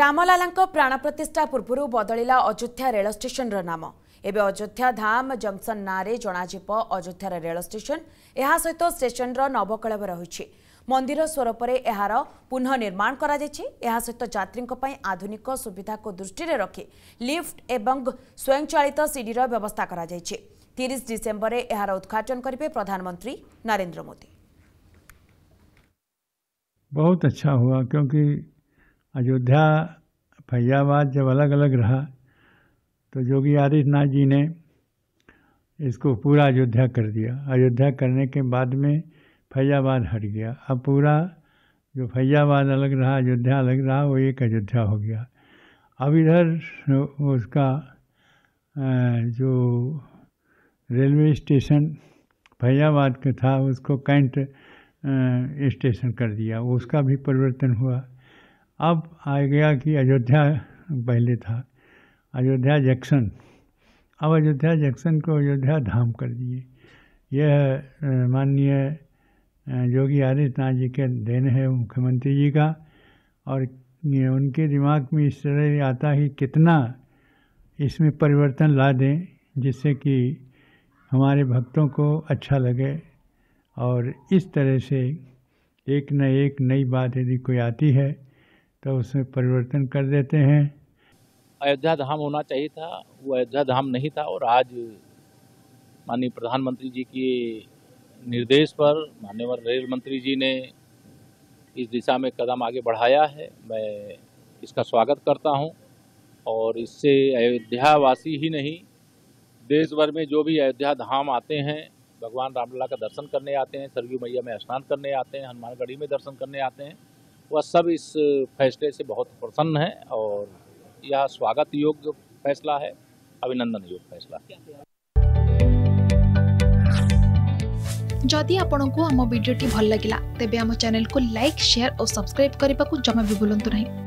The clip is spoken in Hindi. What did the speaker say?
ରାମଲାଲାଙ୍କ ପ୍ରାଣ ପ୍ରତିଷ୍ଠା ପୂର୍ବରୁ ବଦଳିଲା ଅଯୋଧ୍ୟା ରେଳ ଷ୍ଟେସନର ନାମ ଏବେ ଅଯୋଧ୍ୟା ଧାମ ଜଙ୍କସନ୍ ନାଁରେ ଜଣାଯିବ ଅଯୋଧ୍ୟାର ରେଳ ଷ୍ଟେସନ ଏହା ସହିତ ଷ୍ଟେସନର ନବକଳେବ ରହିଛି ମନ୍ଦିର ସ୍ୱରୂପରେ ଏହାର ପୁନଃନିର୍ମାଣ କରାଯାଇଛି ଏହା ସହିତ ଯାତ୍ରୀଙ୍କ ପାଇଁ ଆଧୁନିକ ସୁବିଧାକୁ ଦୃଷ୍ଟିରେ ରଖି ଲିଫ୍ଟ ଏବଂ ସ୍ୱୟଂଚାଳିତ ସିଡ଼ିର ବ୍ୟବସ୍ଥା କରାଯାଇଛି ତିରିଶ ଡିସେମ୍ବରରେ ଏହାର ଉଦ୍ଘାଟନ କରିବେ ପ୍ରଧାନମନ୍ତ୍ରୀ ନରେନ୍ଦ୍ର ମୋଦି ବହୁତ ଅଚ୍ଛା ହୁଆ କ୍ୟୁକି अयोध्या फैजाबाद जब अलग अलग रहा तो योगी आदित्यनाथ जी ने इसको पूरा अयोध्या कर दिया अयोध्या करने के बाद में फैजाबाद हट गया अब पूरा जो फैजाबाद अलग रहा अयोध्या अलग रहा वो एक अयोध्या हो गया अब इधर उसका जो रेलवे स्टेशन फैजाबाद का था उसको कैंट स्टेशन कर दिया उसका भी परिवर्तन हुआ अब आ गया कि अयोध्या पहले था अयोध्या जैक्सन अब अयोध्या जैक्सन को अयोध्या धाम कर दिए यह माननीय योगी आदित्यनाथ जी के देन है मुख्यमंत्री जी का और उनके दिमाग में इस तरह आता है कितना इसमें परिवर्तन ला दें जिससे कि हमारे भक्तों को अच्छा लगे और इस तरह से एक न एक नई बात यदि कोई आती है तो उसमें परिवर्तन कर देते हैं अयोध्या धाम होना चाहिए था वो अयोध्या धाम नहीं था और आज माननीय प्रधानमंत्री जी के निर्देश पर मान्यवर रेल मंत्री जी ने इस दिशा में कदम आगे बढ़ाया है मैं इसका स्वागत करता हूं और इससे अयोध्यावासी ही नहीं देश भर में जो भी अयोध्या धाम आते हैं भगवान रामलला का दर्शन करने आते हैं सरयू मैया में स्नान करने आते हैं हनुमानगढ़ी में दर्शन करने आते हैं वह सब इस फैसले से बहुत प्रसन्न हैं और यह स्वागत योग्य फैसला है अभिनंदन योग्य फैसला जदि आपण को आम भिडी भल लगा तेब आम चेल को लाइक सेयार और सब्सक्राइब करने को जमा भी बुलां नहीं